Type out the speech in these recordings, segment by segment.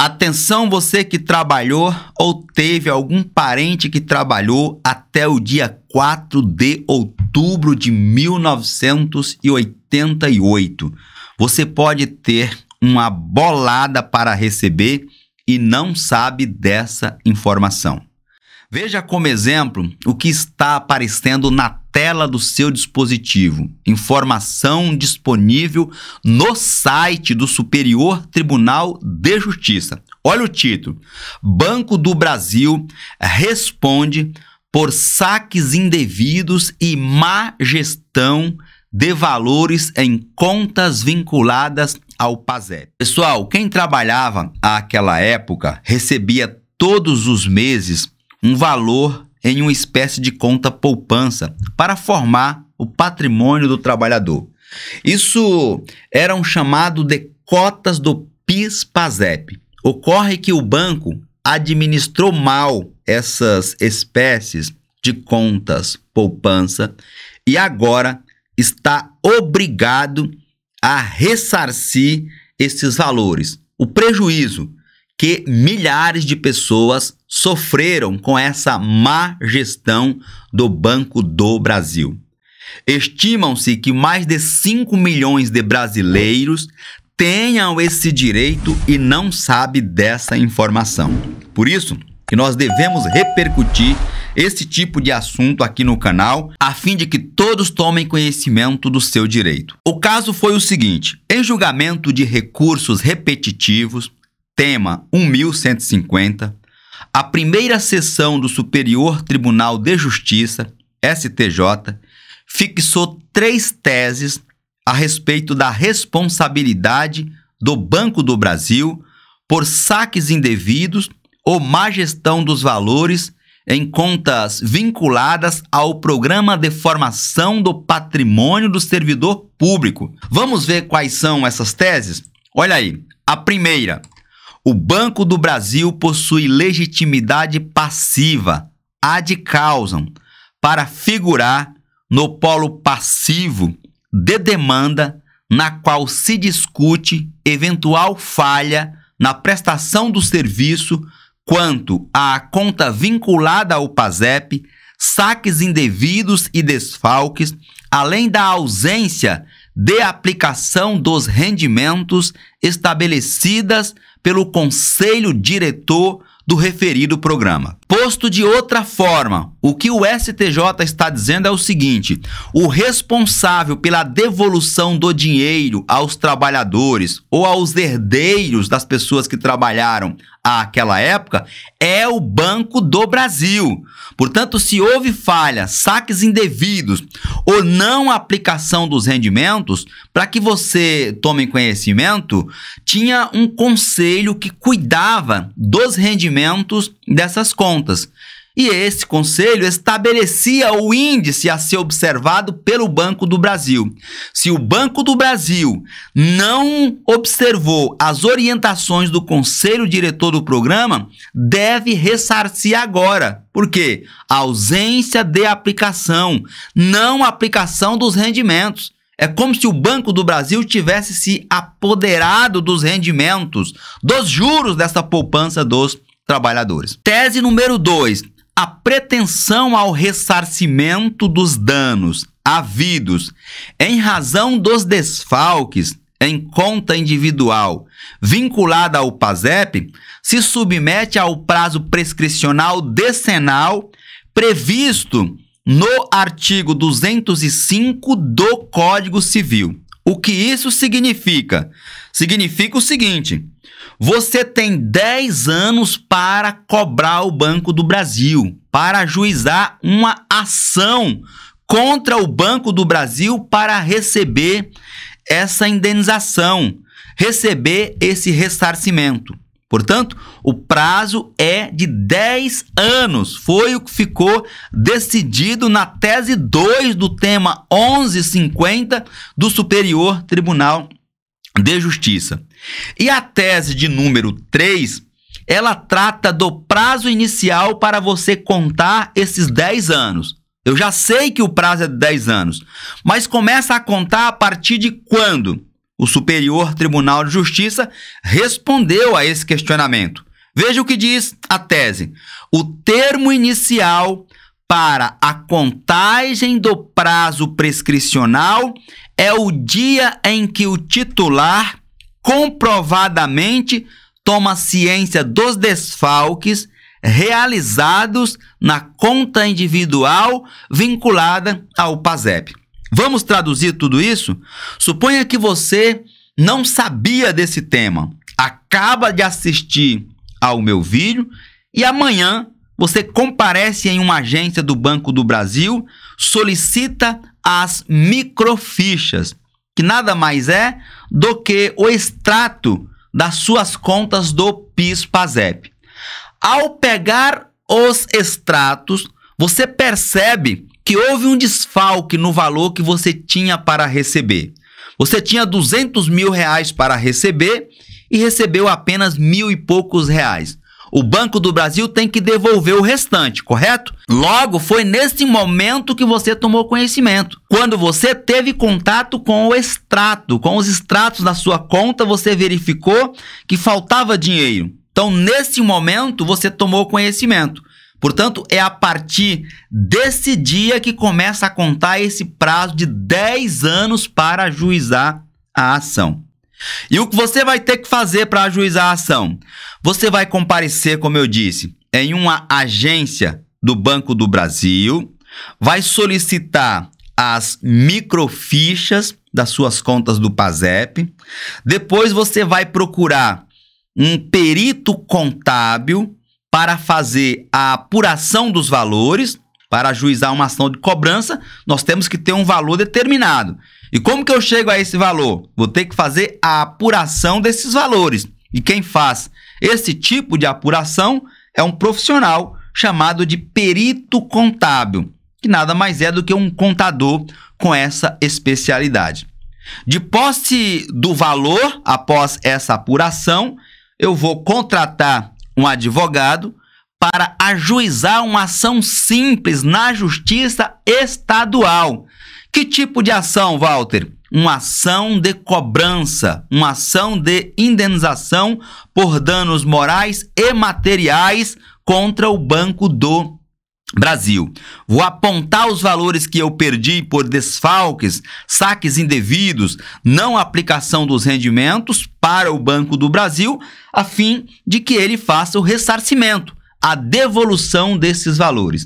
Atenção você que trabalhou ou teve algum parente que trabalhou até o dia 4 de outubro de 1988. Você pode ter uma bolada para receber e não sabe dessa informação. Veja como exemplo o que está aparecendo na tela do seu dispositivo. Informação disponível no site do Superior Tribunal de Justiça. Olha o título: Banco do Brasil responde por saques indevidos e má gestão de valores em contas vinculadas ao PASEP. Pessoal, quem trabalhava àquela época recebia todos os meses um valor em uma espécie de conta poupança para formar o patrimônio do trabalhador. Isso era um chamado de cotas do PIS-PASEP. Ocorre que o banco administrou mal essas espécies de contas poupança e agora está obrigado a ressarcir esses valores. O prejuízo que milhares de pessoas sofreram com essa má gestão do Banco do Brasil. Estimam-se que mais de 5 milhões de brasileiros tenham esse direito e não sabe dessa informação. Por isso que nós devemos repercutir esse tipo de assunto aqui no canal, a fim de que todos tomem conhecimento do seu direito. O caso foi o seguinte: em julgamento de recursos repetitivos, tema 1150, a primeira sessão do Superior Tribunal de Justiça, STJ, fixou três teses a respeito da responsabilidade do Banco do Brasil por saques indevidos ou má gestão dos valores em contas vinculadas ao Programa de Formação do Patrimônio do Servidor Público. Vamos ver quais são essas teses? Olha aí. A primeira, o Banco do Brasil possui legitimidade passiva, ad causam, para figurar no polo passivo de demanda na qual se discute eventual falha na prestação do serviço quanto à conta vinculada ao PASEP, saques indevidos e desfalques, além da ausência de aplicação dos rendimentos estabelecidas pelo conselho diretor do referido programa. Posto de outra forma, o que o STJ está dizendo é o seguinte: o responsável pela devolução do dinheiro aos trabalhadores ou aos herdeiros das pessoas que trabalharam àquela época é o Banco do Brasil. Portanto, se houve falha, saques indevidos ou não aplicação dos rendimentos, para que você tome conhecimento, tinha um conselho que cuidava dos rendimentos dessas contas. E esse conselho estabelecia o índice a ser observado pelo Banco do Brasil. Se o Banco do Brasil não observou as orientações do conselho diretor do programa, deve ressarcir agora. Por quê? Ausência de aplicação, não aplicação dos rendimentos. É como se o Banco do Brasil tivesse se apoderado dos rendimentos, dos juros dessa poupança dos trabalhadores. Tese número 2. A pretensão ao ressarcimento dos danos havidos em razão dos desfalques em conta individual vinculada ao PASEP se submete ao prazo prescricional decenal previsto no artigo 205 do Código Civil. O que isso significa? Significa o seguinte: você tem 10 anos para cobrar o Banco do Brasil, para ajuizar uma ação contra o Banco do Brasil para receber essa indenização, receber esse ressarcimento. Portanto, o prazo é de 10 anos. Foi o que ficou decidido na tese 2 do tema 1150 do Superior Tribunal de Justiça. E a tese de número 3, ela trata do prazo inicial para você contar esses 10 anos. Eu já sei que o prazo é de 10 anos, mas começa a contar a partir de quando? O Superior Tribunal de Justiça respondeu a esse questionamento. Veja o que diz a tese. O termo inicial para a contagem do prazo prescricional é o dia em que o titular comprovadamente toma ciência dos desfalques realizados na conta individual vinculada ao PASEP. Vamos traduzir tudo isso? Suponha que você não sabia desse tema, acaba de assistir ao meu vídeo e amanhã você comparece em uma agência do Banco do Brasil, solicita as microfichas, que nada mais é do que o extrato das suas contas do PIS/PASEP. Ao pegar os extratos, você percebe que houve um desfalque no valor que você tinha para receber. Você tinha 200 mil reais para receber e recebeu apenas mil e poucos reais. O Banco do Brasil tem que devolver o restante, correto? Logo, foi nesse momento que você tomou conhecimento. Quando você teve contato com o extrato, com os extratos da sua conta, você verificou que faltava dinheiro. Então, nesse momento, você tomou conhecimento. Portanto, é a partir desse dia que começa a contar esse prazo de 10 anos para ajuizar a ação. E o que você vai ter que fazer para ajuizar a ação? Você vai comparecer, como eu disse, em uma agência do Banco do Brasil, vai solicitar as microfichas das suas contas do PASEP. Depois você vai procurar um perito contábil para fazer a apuração dos valores, para ajuizar uma ação de cobrança, nós temos que ter um valor determinado. E como que eu chego a esse valor? Vou ter que fazer a apuração desses valores. E quem faz esse tipo de apuração é um profissional chamado de perito contábil, que nada mais é do que um contador com essa especialidade. De posse do valor, após essa apuração, eu vou contratar um advogado para ajuizar uma ação simples na justiça estadual. Que tipo de ação, Walter? Uma ação de cobrança, uma ação de indenização por danos morais e materiais contra o Banco do Brasil, vou apontar os valores que eu perdi por desfalques, saques indevidos, não aplicação dos rendimentos para o Banco do Brasil, a fim de que ele faça o ressarcimento, a devolução desses valores.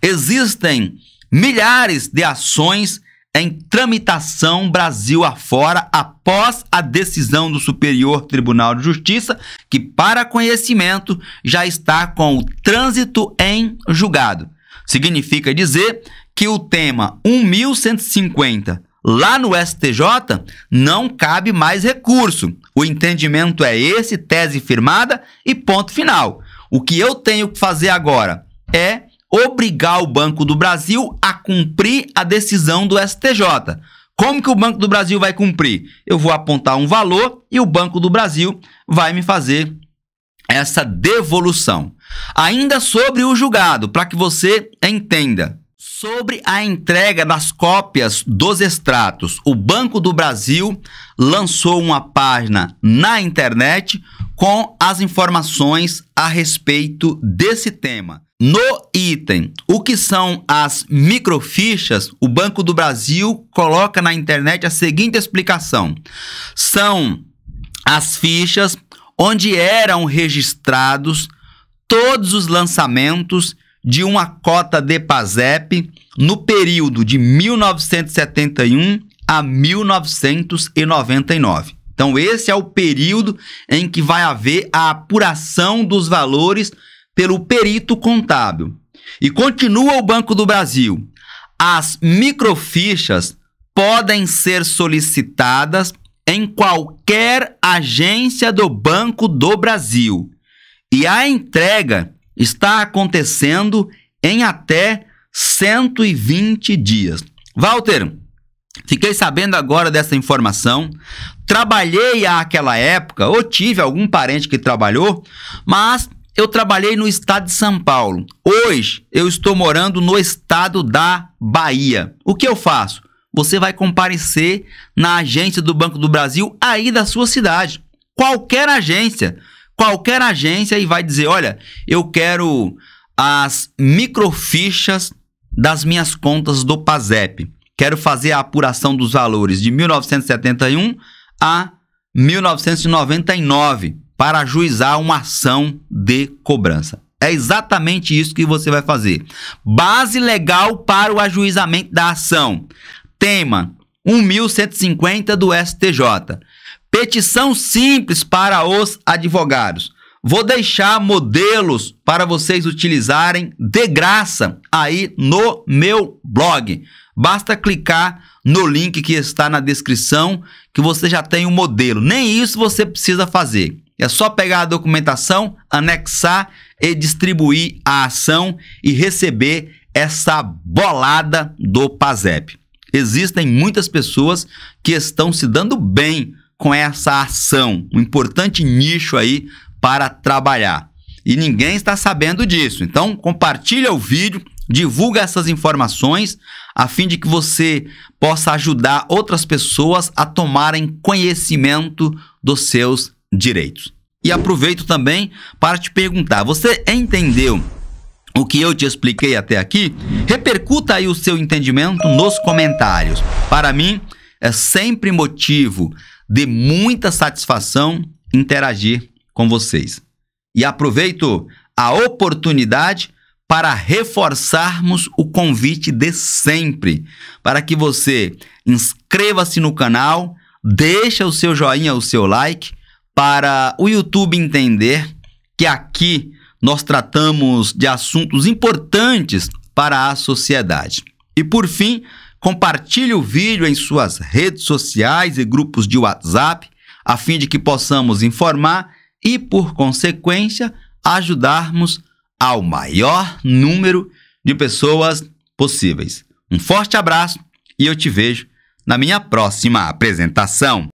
Existem milhares de ações é em tramitação Brasil afora após a decisão do Superior Tribunal de Justiça, que, para conhecimento, já está com o trânsito em julgado. Significa dizer que o tema 1150 lá no STJ não cabe mais recurso. O entendimento é esse, tese firmada e ponto final. O que eu tenho que fazer agora é obrigar o Banco do Brasil a cumprir a decisão do STJ. Como que o Banco do Brasil vai cumprir? Eu vou apontar um valor e o Banco do Brasil vai me fazer essa devolução. Ainda sobre o julgado, para que você entenda. Sobre a entrega das cópias dos extratos, o Banco do Brasil lançou uma página na internet com as informações a respeito desse tema. No item, o que são as microfichas, o Banco do Brasil coloca na internet a seguinte explicação: são as fichas onde eram registrados todos os lançamentos de uma cota de PASEP no período de 1971 a 1999. Então, esse é o período em que vai haver a apuração dos valores pelo perito contábil. E continua o Banco do Brasil. As microfichas podem ser solicitadas em qualquer agência do Banco do Brasil. E a entrega está acontecendo em até 120 dias. Walter, Fiquei sabendo agora dessa informação. Trabalhei àquela época, ou tive algum parente que trabalhou, mas eu trabalhei no estado de São Paulo. Hoje eu estou morando no estado da Bahia. O que eu faço? Você vai comparecer na agência do Banco do Brasil aí da sua cidade. Qualquer agência qualquer agência e vai dizer: olha, eu quero as microfichas das minhas contas do PASEP. Quero fazer a apuração dos valores de 1971 a 1999 para ajuizar uma ação de cobrança. É exatamente isso que você vai fazer. Base legal para o ajuizamento da ação. Tema 1150 do STJ. Petição simples para os advogados. Vou deixar modelos para vocês utilizarem de graça aí no meu blog. Basta clicar no link que está na descrição que você já tem o um modelo. Nem isso você precisa fazer. É só pegar a documentação, anexar e distribuir a ação e receber essa bolada do PASEP. Existem muitas pessoas que estão se dando bem com essa ação, um importante nicho aí para trabalhar. E ninguém está sabendo disso. Então, compartilha o vídeo, divulga essas informações a fim de que você possa ajudar outras pessoas a tomarem conhecimento dos seus direitos. E aproveito também para te perguntar: você entendeu o que eu te expliquei até aqui? Repercuta aí o seu entendimento nos comentários. Para mim, é sempre motivo de muita satisfação interagir com vocês. E aproveito a oportunidade para reforçarmos o convite de sempre, para que você inscreva-se no canal, deixa o seu joinha, o seu like, para o YouTube entender que aqui nós tratamos de assuntos importantes para a sociedade. E por fim, Compartilhe o vídeo em suas redes sociais e grupos de WhatsApp, a fim de que possamos informar e, por consequência, ajudarmos ao maior número de pessoas possíveis. Um forte abraço e eu te vejo na minha próxima apresentação.